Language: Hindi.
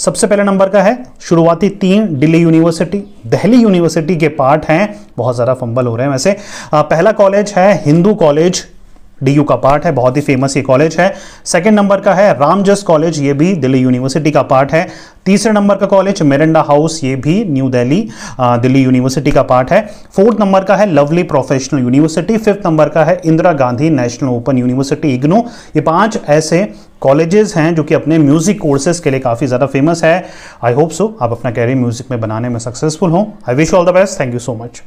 सबसे पहले नंबर का है शुरुआती तीन दिल्ली यूनिवर्सिटी दिल्ली यूनिवर्सिटी के पार्ट हैं बहुत ज़्यादा फंबल हो रहे हैं वैसे पहला कॉलेज है हिंदू कॉलेज डी का पार्ट है बहुत ही फेमस ये कॉलेज है सेकंड नंबर का है रामजस कॉलेज ये भी दिल्ली यूनिवर्सिटी का पार्ट है तीसरे नंबर का कॉलेज मेरेंडा हाउस ये भी न्यू दिल्ली दिल्ली यूनिवर्सिटी का पार्ट है फोर्थ नंबर का है lovely professional university fifth number का है Indira Gandhi national open university IGNOU ये पांच ऐसे कॉलेजेस हैं जो कि अपने म्यूज़िक कोर्सेज के लिए काफ़ी ज़्यादा फेमस है आई होप सो आप अपना कैरियर म्यूज़िक में बनाने में सक्सेसफुल हो I wish all the best thank you so much